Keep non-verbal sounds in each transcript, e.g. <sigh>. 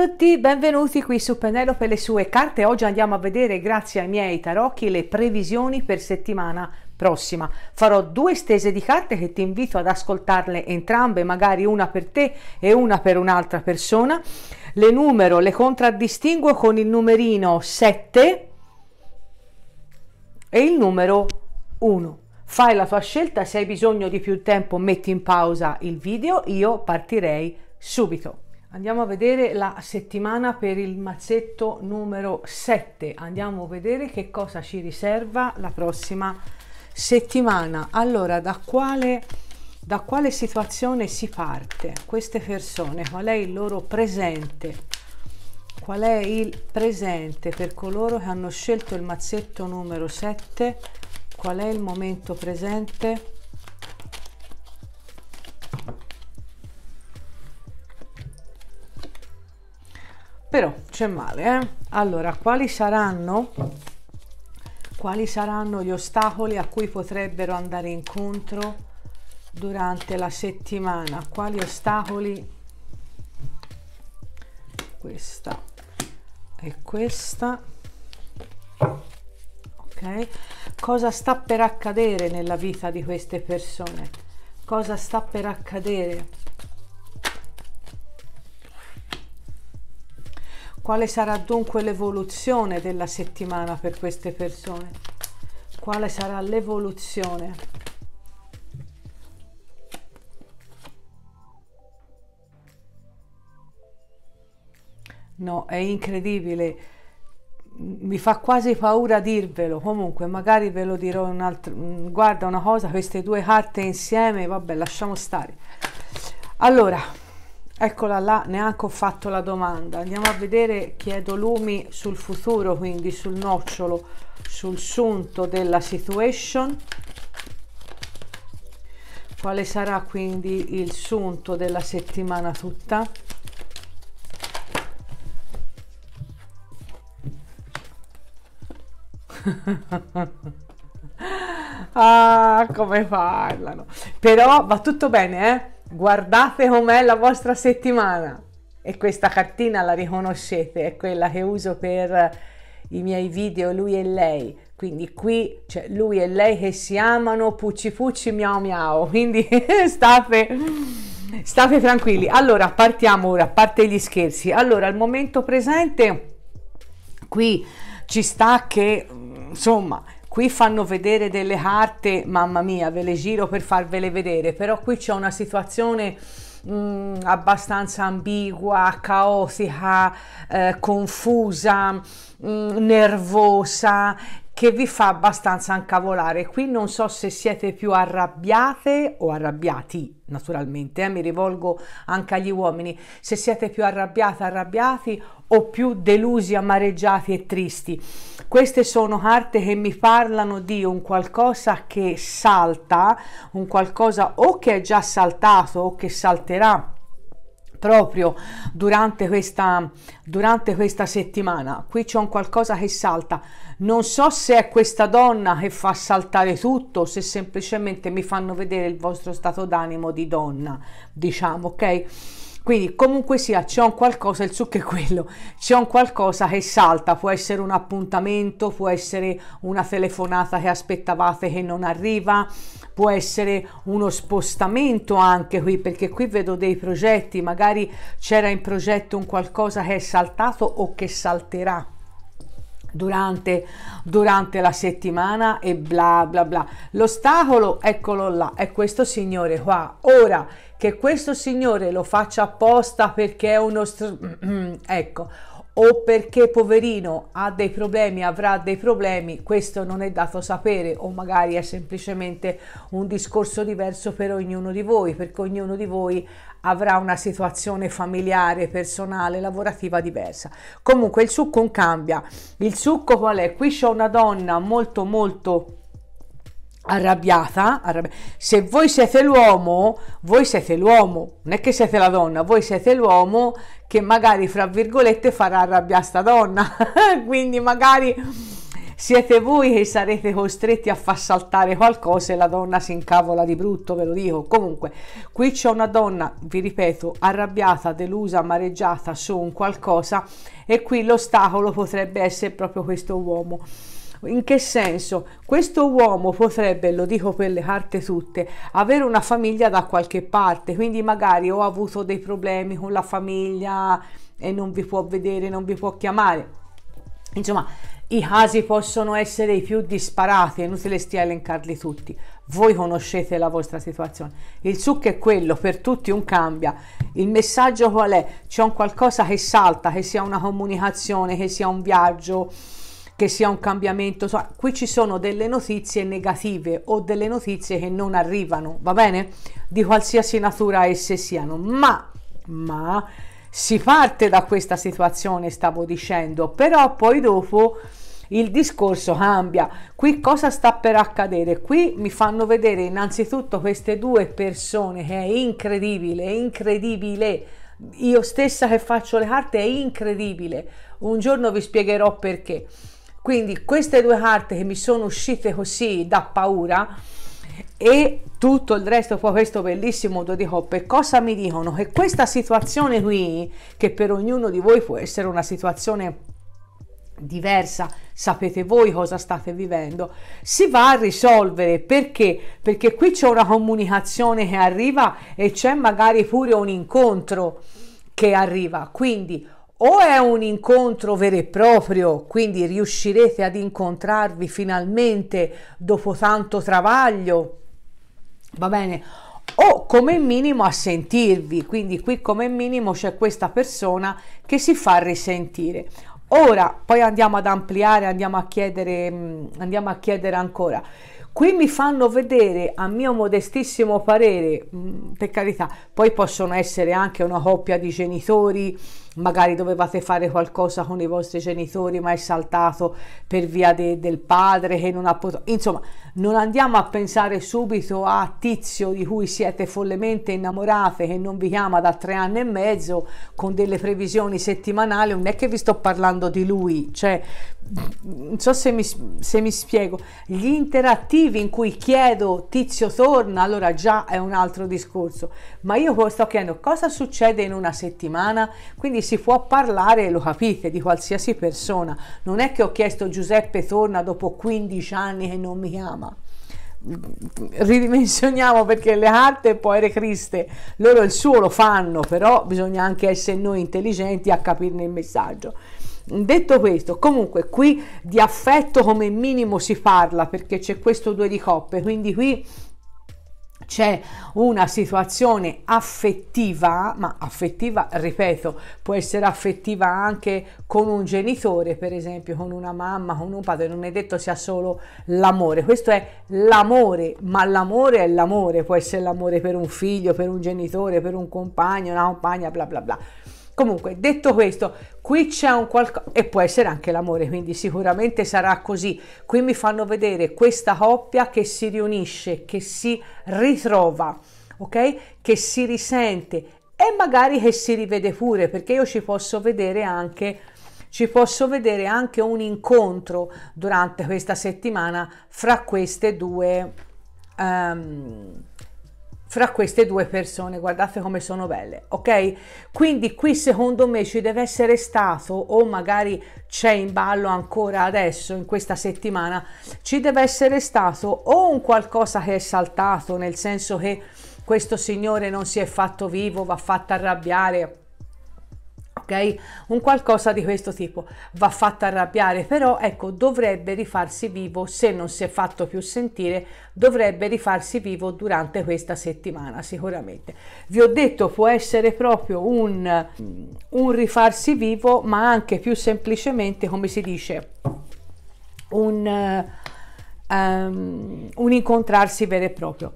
tutti, benvenuti qui su Pennello per le sue carte. Oggi andiamo a vedere, grazie ai miei tarocchi, le previsioni per settimana prossima. Farò due stese di carte che ti invito ad ascoltarle entrambe, magari una per te e una per un'altra persona. Le numero, le contraddistingo con il numerino 7 e il numero 1. Fai la tua scelta, se hai bisogno di più tempo metti in pausa il video, io partirei subito. Andiamo a vedere la settimana per il mazzetto numero 7. Andiamo a vedere che cosa ci riserva la prossima settimana. Allora, da quale, da quale situazione si parte? Queste persone, qual è il loro presente? Qual è il presente per coloro che hanno scelto il mazzetto numero 7? Qual è il momento presente? però c'è male eh? allora quali saranno quali saranno gli ostacoli a cui potrebbero andare incontro durante la settimana quali ostacoli questa e questa ok cosa sta per accadere nella vita di queste persone cosa sta per accadere Quale sarà dunque l'evoluzione della settimana per queste persone? Quale sarà l'evoluzione? No, è incredibile. Mi fa quasi paura dirvelo. Comunque, magari ve lo dirò un altro. Guarda una cosa, queste due carte insieme, vabbè, lasciamo stare. Allora, Eccola là, neanche ho fatto la domanda. Andiamo a vedere, chiedo lumi sul futuro, quindi sul nocciolo, sul sunto della situation. Quale sarà quindi il sunto della settimana tutta? <laughs> ah, come parlano. Però va tutto bene, eh? guardate com'è la vostra settimana e questa cartina la riconoscete, è quella che uso per eh, i miei video lui e lei. Quindi qui c'è cioè, lui e lei che si amano, pucci pucci, miau miau. Quindi <laughs> state, state tranquilli. Allora partiamo ora, a parte gli scherzi. Allora al momento presente qui ci sta che mm, insomma qui fanno vedere delle carte, mamma mia, ve le giro per farvele vedere, però qui c'è una situazione mh, mm, abbastanza ambigua, caotica, eh, confusa, mh, mm, nervosa, che vi fa abbastanza incavolare. Qui non so se siete più arrabbiate o arrabbiati, naturalmente, eh, mi rivolgo anche agli uomini, se siete più arrabbiate, arrabbiati o più delusi, amareggiati e tristi. Queste sono carte che mi parlano di un qualcosa che salta, un qualcosa o che è già saltato o che salterà proprio durante questa, durante questa settimana. Qui c'è un qualcosa che salta. Non so se è questa donna che fa saltare tutto, se semplicemente mi fanno vedere il vostro stato d'animo di donna, diciamo, ok? Quindi comunque sia, c'è un qualcosa, il succo è quello, c'è un qualcosa che salta, può essere un appuntamento, può essere una telefonata che aspettavate che non arriva, può essere uno spostamento anche qui perché qui vedo dei progetti, magari c'era in progetto un qualcosa che è saltato o che salterà. Durante, durante, la settimana e bla bla bla. L'ostacolo, eccolo là, è questo signore qua. Ora che questo signore lo faccia apposta perché è uno... <clears throat> ecco, o perché poverino ha dei problemi, avrà dei problemi, questo non è dato sapere o magari è semplicemente un discorso diverso per ognuno di voi, perché ognuno di voi avrà una situazione familiare, personale, lavorativa diversa. Comunque il succo cambia. Il succo qual è? Qui c'è una donna molto molto arrabbiata, arrabbiata, se voi siete l'uomo, voi siete l'uomo, non è che siete la donna, voi siete l'uomo che magari fra virgolette farà arrabbiare sta donna, <laughs> quindi magari siete voi che sarete costretti a far saltare qualcosa e la donna si incavola di brutto, ve lo dico. Comunque, qui c'è una donna, vi ripeto, arrabbiata, delusa, amareggiata su un qualcosa e qui l'ostacolo potrebbe essere proprio questo uomo. In che senso? Questo uomo potrebbe, lo dico per le carte tutte, avere una famiglia da qualche parte, quindi magari ho avuto dei problemi con la famiglia e non vi può vedere, non vi può chiamare. Insomma, i casi possono essere i più disparati, è inutile stia elencarli tutti. Voi conoscete la vostra situazione. Il succo è quello, per tutti un cambia. Il messaggio qual è? C'è un qualcosa che salta, che sia una comunicazione, che sia un viaggio, che sia un cambiamento, insomma, qui ci sono delle notizie negative o delle notizie che non arrivano, va bene? Di qualsiasi natura esse siano, ma, ma si parte da questa situazione, stavo dicendo, però poi dopo il discorso cambia. Qui cosa sta per accadere? Qui mi fanno vedere innanzitutto queste due persone che è incredibile, è incredibile. Io stessa che faccio le carte è incredibile. Un giorno vi spiegherò perché. Quindi queste due carte che mi sono uscite così da paura e tutto il resto poi questo bellissimo do di coppe cosa mi dicono che questa situazione qui che per ognuno di voi può essere una situazione diversa sapete voi cosa state vivendo si va a risolvere perché perché qui c'è una comunicazione che arriva e c'è magari pure un incontro che arriva quindi o è un incontro vero e proprio, quindi riuscirete ad incontrarvi finalmente dopo tanto travaglio, va bene, o come minimo a sentirvi, quindi qui come minimo c'è questa persona che si fa risentire. Ora, poi andiamo ad ampliare, andiamo a chiedere, mm, andiamo a chiedere ancora. Qui mi fanno vedere, a mio modestissimo parere, mm, per carità, poi possono essere anche una coppia di genitori, magari dovevate fare qualcosa con i vostri genitori ma è saltato per via de, del padre che non ha potuto insomma non andiamo a pensare subito a tizio di cui siete follemente innamorate che non vi chiama da tre anni e mezzo con delle previsioni settimanali non è che vi sto parlando di lui cioè non so se mi, se mi spiego gli interattivi in cui chiedo tizio torna allora già è un altro discorso ma io sto chiedendo cosa succede in una settimana quindi si può parlare, lo capite, di qualsiasi persona. Non è che ho chiesto Giuseppe torna dopo 15 anni che non mi chiama. Ridimensioniamo perché le carte poi recriste, loro il suo lo fanno, però bisogna anche essere noi intelligenti a capirne il messaggio. Detto questo, comunque qui di affetto come minimo si parla perché c'è questo due di coppe, quindi qui c'è una situazione affettiva, ma affettiva, ripeto, può essere affettiva anche con un genitore, per esempio, con una mamma, con un padre, non è detto sia solo l'amore, questo è l'amore, ma l'amore è l'amore, può essere l'amore per un figlio, per un genitore, per un compagno, una compagna, bla bla bla. Comunque, detto questo, qui c'è un qualcosa e può essere anche l'amore quindi sicuramente sarà così qui mi fanno vedere questa coppia che si riunisce che si ritrova ok che si risente e magari che si rivede pure perché io ci posso vedere anche ci posso vedere anche un incontro durante questa settimana fra queste due um, fra queste due persone, guardate come sono belle, ok? Quindi qui secondo me ci deve essere stato, o magari c'è in ballo ancora adesso, in questa settimana, ci deve essere stato o un qualcosa che è saltato, nel senso che questo signore non si è fatto vivo, va fatto arrabbiare, ok? Un qualcosa di questo tipo va fatta arrabbiare, però ecco, dovrebbe rifarsi vivo se non si è fatto più sentire, dovrebbe rifarsi vivo durante questa settimana sicuramente. Vi ho detto può essere proprio un, un rifarsi vivo, ma anche più semplicemente, come si dice, un, um, un incontrarsi vero e proprio.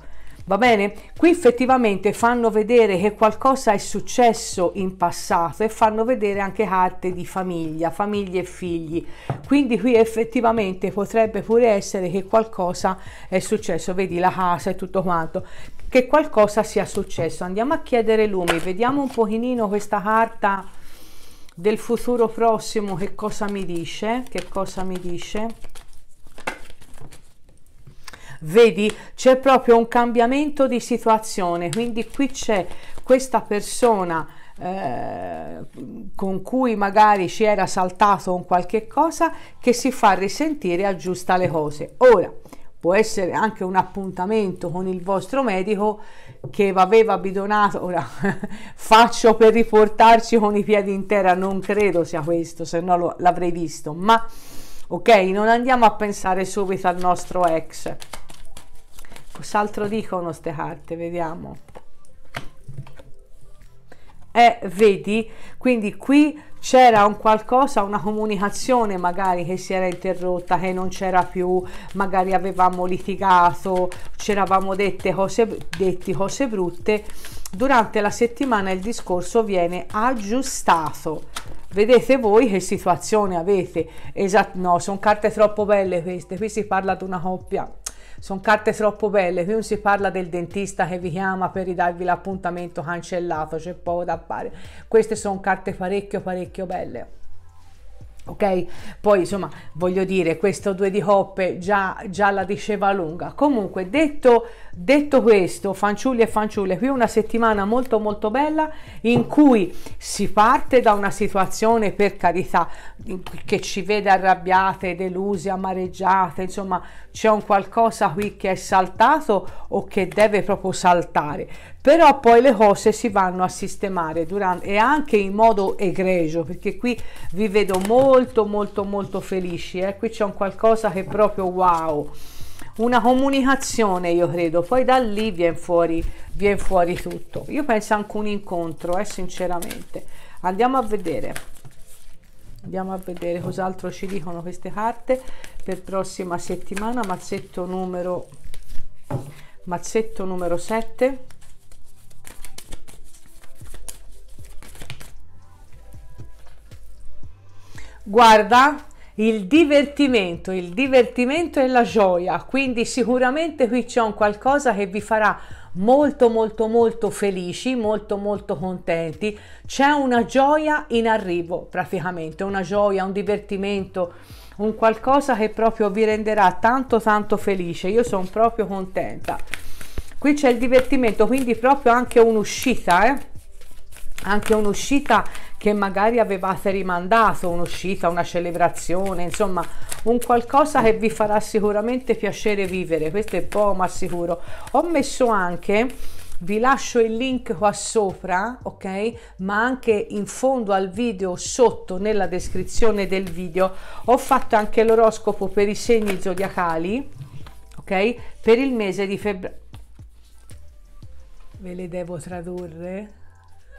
Va bene? Qui effettivamente fanno vedere che qualcosa è successo in passato e fanno vedere anche carte di famiglia, famiglie e figli. Quindi qui effettivamente potrebbe pure essere che qualcosa è successo, vedi la casa e tutto quanto, che qualcosa sia successo. Andiamo a chiedere lumi, vediamo un pochino questa carta del futuro prossimo che cosa mi dice, che cosa mi dice vedi c'è proprio un cambiamento di situazione quindi qui c'è questa persona eh, con cui magari ci era saltato un qualche cosa che si fa risentire e aggiusta le cose ora può essere anche un appuntamento con il vostro medico che aveva bidonato, ora <laughs> faccio per riportarci con i piedi in terra, non credo sia questo, se no l'avrei visto, ma ok, non andiamo a pensare subito al nostro ex Cos'altro dicono queste carte? Vediamo. Eh, vedi? Quindi qui c'era un qualcosa, una comunicazione magari che si era interrotta, che non c'era più, magari avevamo litigato, c'eravamo dette cose, detti cose brutte. Durante la settimana il discorso viene aggiustato. Vedete voi che situazione avete. Esatto, no, sono carte troppo belle queste. Qui si parla di una coppia sono carte troppo belle, qui non si parla del dentista che vi chiama per ridarvi l'appuntamento cancellato, c'è poco da fare, queste sono carte parecchio parecchio belle. Ok, poi insomma voglio dire, questo due di coppe già, già la diceva lunga. Comunque, detto, detto questo, fanciulli e fanciulle, qui una settimana molto molto bella in cui si parte da una situazione per carità che ci vede arrabbiate, deluse, amareggiate, insomma c'è un qualcosa qui che è saltato o che deve proprio saltare. Però poi le cose si vanno a sistemare durante, e anche in modo egregio, perché qui vi vedo molto molto molto molto felici eh? qui c'è un qualcosa che proprio wow una comunicazione io credo poi da lì viene fuori viene fuori tutto io penso anche un incontro eh, sinceramente andiamo a vedere andiamo a vedere cos'altro ci dicono queste carte per prossima settimana mazzetto numero mazzetto numero 7 guarda il divertimento, il divertimento e la gioia, quindi sicuramente qui c'è un qualcosa che vi farà molto molto molto felici, molto molto contenti, c'è una gioia in arrivo praticamente, una gioia, un divertimento, un qualcosa che proprio vi renderà tanto tanto felice, io sono proprio contenta. Qui c'è il divertimento, quindi proprio anche un'uscita, eh? anche un'uscita che magari avevate rimandato, un'uscita, una celebrazione, insomma un qualcosa che vi farà sicuramente piacere vivere, questo è poco ma sicuro. Ho messo anche vi lascio il link qua sopra ok ma anche in fondo al video sotto nella descrizione del video ho fatto anche l'oroscopo per i segni zodiacali ok per il mese di febbraio ve le devo tradurre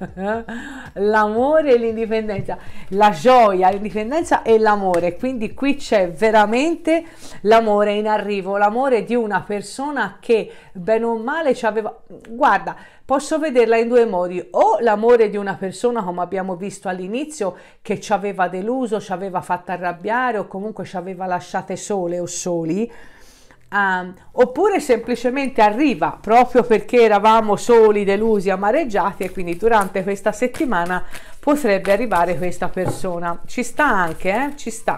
<laughs> l'amore e l'indipendenza, la gioia, l'indipendenza e l'amore. Quindi qui c'è veramente l'amore in arrivo, l'amore di una persona che bene o male ci aveva... Guarda, posso vederla in due modi, o l'amore di una persona come abbiamo visto all'inizio che ci aveva deluso, ci aveva fatto arrabbiare o comunque ci aveva lasciate sole o soli Um, oppure semplicemente arriva proprio perché eravamo soli, delusi, amareggiati e quindi durante questa settimana potrebbe arrivare questa persona. Ci sta anche, eh? ci sta.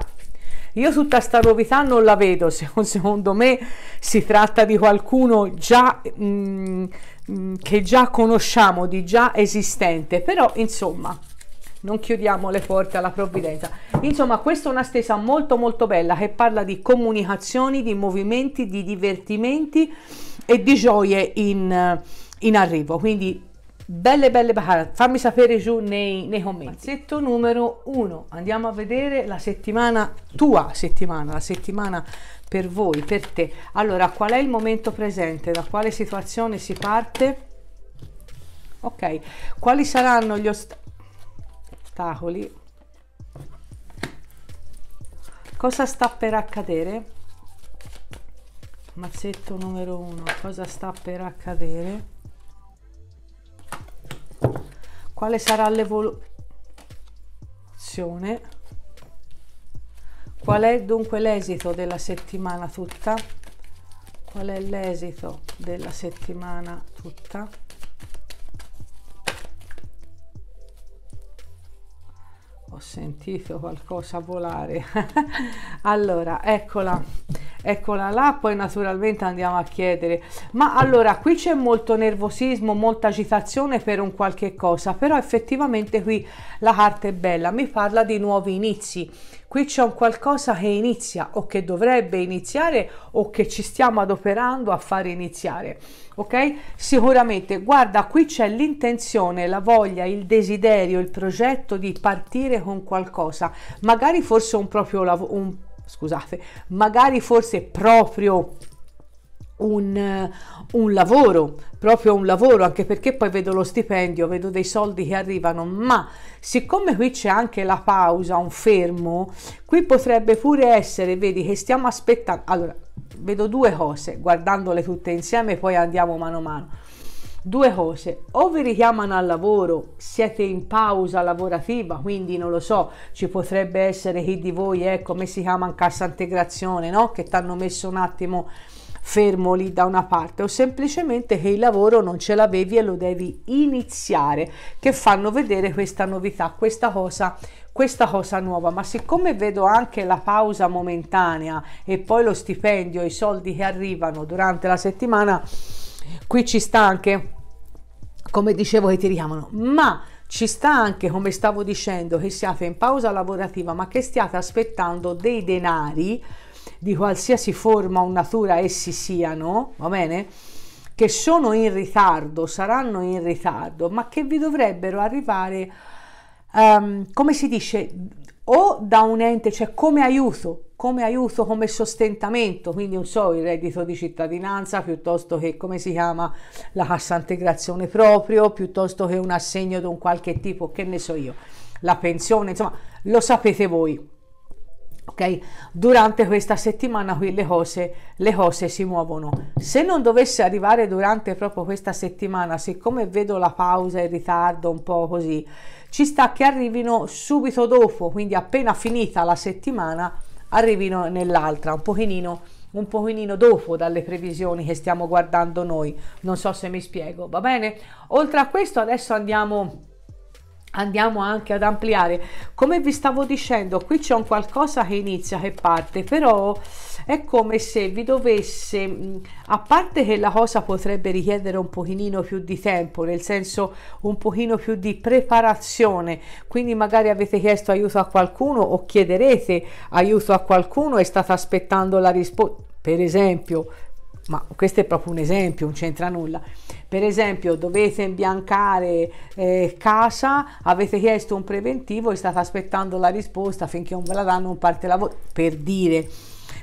Io tutta questa novità non la vedo, <laughs> secondo me si tratta di qualcuno già mh, mm, mh, mm, che già conosciamo, di già esistente, però insomma non chiudiamo le porte alla provvidenza. Insomma, questa è una stesa molto molto bella che parla di comunicazioni, di movimenti, di divertimenti e di gioie in, eh, in arrivo. Quindi belle belle bacana, fammi sapere giù nei, nei commenti. Mazzetto numero 1, andiamo a vedere la settimana tua settimana, la settimana per voi, per te. Allora, qual è il momento presente? Da quale situazione si parte? Ok, quali saranno gli ostacoli? ostacoli cosa sta per accadere mazzetto numero uno cosa sta per accadere quale sarà l'evoluzione qual è dunque l'esito della settimana tutta qual è l'esito della settimana tutta ho sentito qualcosa volare <laughs> allora eccola eccola là poi naturalmente andiamo a chiedere ma allora qui c'è molto nervosismo molta agitazione per un qualche cosa però effettivamente qui la carta è bella mi parla di nuovi inizi qui c'è un qualcosa che inizia o che dovrebbe iniziare o che ci stiamo adoperando a far iniziare ok sicuramente guarda qui c'è l'intenzione la voglia il desiderio il progetto di partire con qualcosa magari forse un proprio lavoro scusate, magari forse proprio un, eh, un, lavoro, proprio un lavoro, anche perché poi vedo lo stipendio, vedo dei soldi che arrivano, ma siccome qui c'è anche la pausa, un fermo, qui potrebbe pure essere, vedi che stiamo aspettando, allora vedo due cose, guardandole tutte insieme, poi andiamo mano a mano Due cose, o vi richiamano al lavoro, siete in pausa lavorativa, quindi non lo so, ci potrebbe essere chi di voi, ecco, come si chiama in cassa integrazione, no? Che ti hanno messo un attimo fermo lì da una parte o semplicemente che il lavoro non ce l'avevi e lo devi iniziare che fanno vedere questa novità questa cosa questa cosa nuova ma siccome vedo anche la pausa momentanea e poi lo stipendio i soldi che arrivano durante la settimana qui ci sta anche come dicevo che ti richiamano, ma ci sta anche, come stavo dicendo, che siate in pausa lavorativa, ma che stiate aspettando dei denari di qualsiasi forma o natura essi siano, va bene? Che sono in ritardo, saranno in ritardo, ma che vi dovrebbero arrivare, um, come si dice, o da un ente, cioè come aiuto, come aiuto, come sostentamento, quindi non so, il reddito di cittadinanza piuttosto che come si chiama la cassa integrazione proprio, piuttosto che un assegno di un qualche tipo, che ne so io, la pensione, insomma, lo sapete voi. Ok? Durante questa settimana qui le cose, le cose si muovono. Se non dovesse arrivare durante proprio questa settimana, siccome vedo la pausa in ritardo un po' così, ci sta che arrivino subito dopo, quindi appena finita la settimana arrivino nell'altra, un pochino un pochino dopo dalle previsioni che stiamo guardando noi. Non so se mi spiego, va bene? Oltre a questo adesso andiamo andiamo anche ad ampliare come vi stavo dicendo qui c'è un qualcosa che inizia che parte però è come se vi dovesse a parte che la cosa potrebbe richiedere un pochino più di tempo nel senso un pochino più di preparazione quindi magari avete chiesto aiuto a qualcuno o chiederete aiuto a qualcuno e state aspettando la risposta per esempio ma questo è proprio un esempio non c'entra nulla per esempio dovete imbiancare eh, casa, avete chiesto un preventivo e state aspettando la risposta finché non ve la danno un parte lavoro, per dire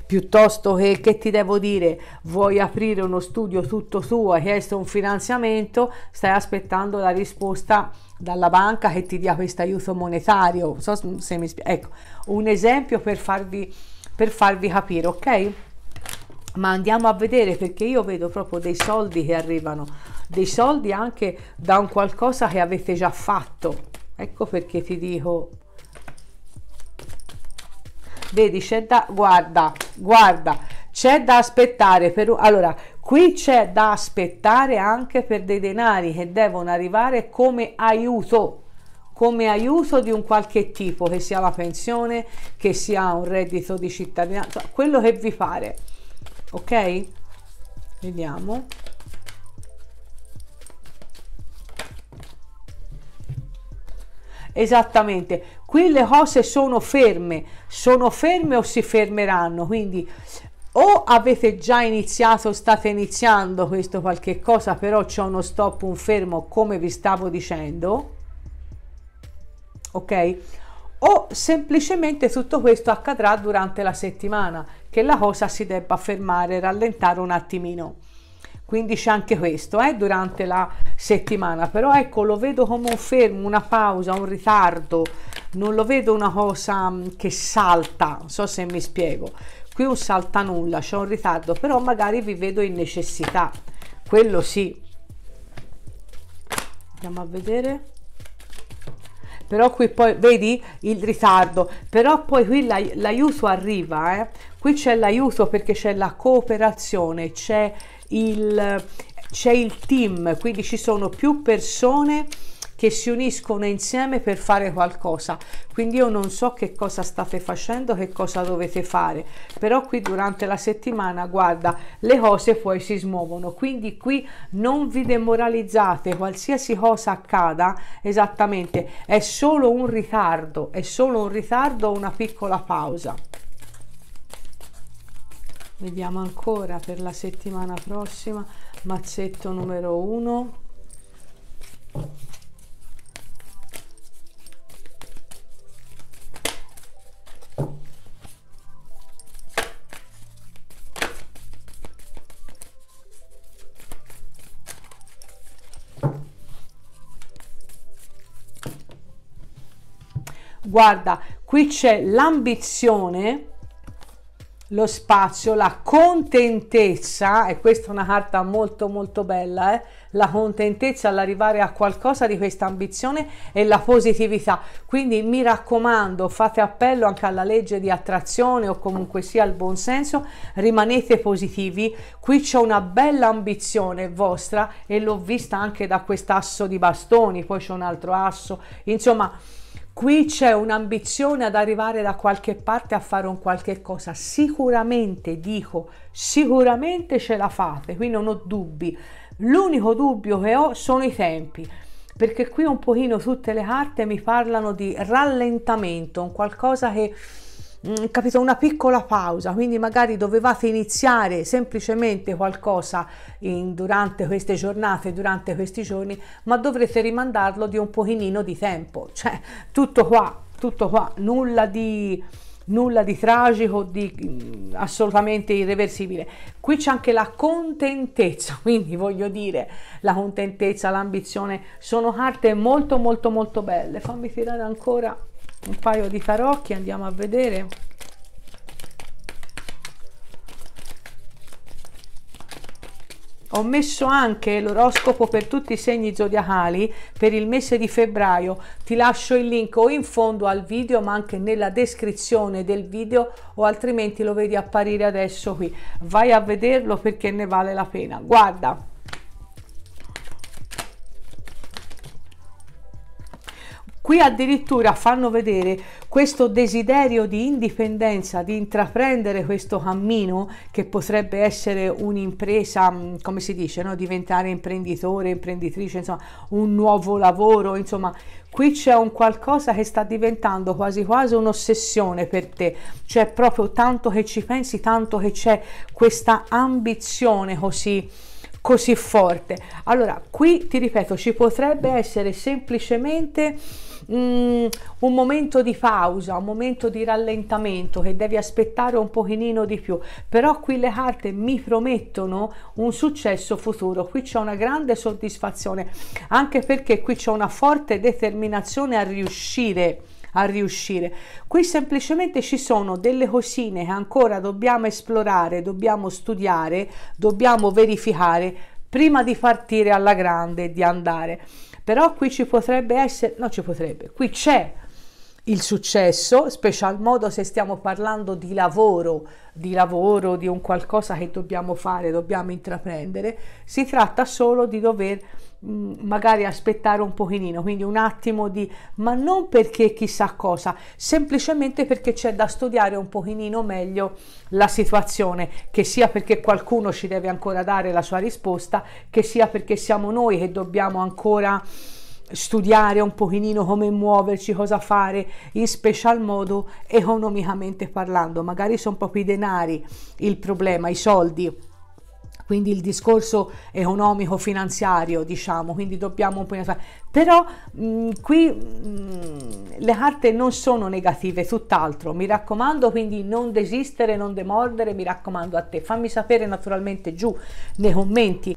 piuttosto che che ti devo dire vuoi aprire uno studio tutto tuo hai chiesto un finanziamento stai aspettando la risposta dalla banca che ti dia questo aiuto monetario so se mi spiego ecco un esempio per farvi, per farvi capire ok ma andiamo a vedere perché io vedo proprio dei soldi che arrivano, dei soldi anche da un qualcosa che avete già fatto. Ecco perché ti dico, vedi c'è da, guarda, guarda, c'è da aspettare per, allora qui c'è da aspettare anche per dei denari che devono arrivare come aiuto come aiuto di un qualche tipo che sia la pensione che sia un reddito di cittadinanza quello che vi pare ok vediamo esattamente qui le cose sono ferme sono ferme o si fermeranno quindi o avete già iniziato state iniziando questo qualche cosa però c'è uno stop un fermo come vi stavo dicendo ok o semplicemente tutto questo accadrà durante la settimana che la cosa si debba fermare, rallentare un attimino. Quindi c'è anche questo eh, durante la settimana, però ecco lo vedo come un fermo, una pausa, un ritardo, non lo vedo una cosa mm, che salta, non so se mi spiego. Qui un salta nulla, c'è un ritardo, però magari vi vedo in necessità, quello sì. Andiamo a vedere però qui poi vedi il ritardo, però poi qui l'aiuto arriva, eh? qui c'è l'aiuto perché c'è la cooperazione, c'è il, il team, quindi ci sono più persone che si uniscono insieme per fare qualcosa. Quindi io non so che cosa state facendo, che cosa dovete fare, però qui durante la settimana, guarda, le cose poi si smuovono. Quindi qui non vi demoralizzate, qualsiasi cosa accada, esattamente, è solo un ritardo, è solo un ritardo o una piccola pausa. Vediamo ancora per la settimana prossima, mazzetto numero 1 guarda, qui c'è l'ambizione, lo spazio, la contentezza, e questa è una carta molto molto bella, eh? la contentezza all'arrivare a qualcosa di questa ambizione e la positività. Quindi mi raccomando, fate appello anche alla legge di attrazione o comunque sia al senso, rimanete positivi. Qui c'è una bella ambizione vostra e l'ho vista anche da quest'asso di bastoni, poi c'è un altro asso, insomma qui c'è un'ambizione ad arrivare da qualche parte a fare un qualche cosa. Sicuramente, dico, sicuramente ce la fate, qui non ho dubbi. L'unico dubbio che ho sono i tempi, perché qui un pochino tutte le carte mi parlano di rallentamento, un qualcosa che Mm, capito, una piccola pausa, quindi magari dovevate iniziare semplicemente qualcosa in, durante queste giornate, durante questi giorni, ma dovrete rimandarlo di un pochino di tempo, cioè tutto qua, tutto qua, nulla di nulla di tragico, di mm, assolutamente irreversibile. Qui c'è anche la contentezza, quindi voglio dire, la contentezza, l'ambizione, sono carte molto molto molto belle. Fammi tirare ancora un paio di tarocchi andiamo a vedere ho messo anche l'oroscopo per tutti i segni zodiacali per il mese di febbraio ti lascio il link o in fondo al video ma anche nella descrizione del video o altrimenti lo vedi apparire adesso qui vai a vederlo perché ne vale la pena guarda Qui addirittura fanno vedere questo desiderio di indipendenza, di intraprendere questo cammino che potrebbe essere un'impresa, mm, come si dice, no? diventare imprenditore, imprenditrice, insomma, un nuovo lavoro, insomma, qui c'è un qualcosa che sta diventando quasi quasi un'ossessione per te, cioè proprio tanto che ci pensi, tanto che c'è questa ambizione così così forte. Allora, qui ti ripeto, ci potrebbe essere semplicemente Mm, un momento di pausa, un momento di rallentamento che devi aspettare un pochino di più, però qui le carte mi promettono un successo futuro, qui c'è una grande soddisfazione, anche perché qui c'è una forte determinazione a riuscire a riuscire. Qui semplicemente ci sono delle cosine che ancora dobbiamo esplorare, dobbiamo studiare, dobbiamo verificare prima di partire alla grande e di andare. Però qui ci potrebbe essere, no ci potrebbe, qui c'è il successo, special modo se stiamo parlando di lavoro, di lavoro, di un qualcosa che dobbiamo fare, dobbiamo intraprendere, si tratta solo di dover magari aspettare un pochino, quindi un attimo di ma non perché chissà cosa, semplicemente perché c'è da studiare un pochino meglio la situazione, che sia perché qualcuno ci deve ancora dare la sua risposta, che sia perché siamo noi che dobbiamo ancora studiare un pochino come muoverci, cosa fare, in special modo economicamente parlando. Magari sono proprio i denari il problema, i soldi quindi il discorso economico finanziario diciamo quindi dobbiamo un po' però mh, mm, qui mh, mm, le carte non sono negative tutt'altro mi raccomando quindi non desistere non demordere mi raccomando a te fammi sapere naturalmente giù nei commenti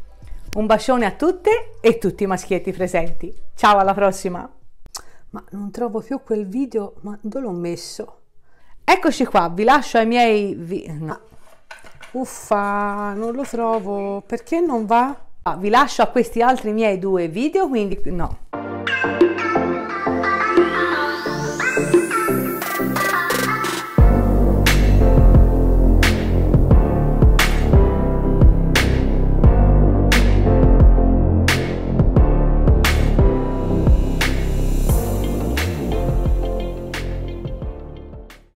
un bacione a tutte e tutti i maschietti presenti. Ciao, alla prossima! Ma non trovo più quel video, ma dove l'ho messo? Eccoci qua, vi lascio ai miei... Vi... No. Uffa, non lo trovo. Perché non va? Ah, vi lascio a questi altri miei due video, quindi no.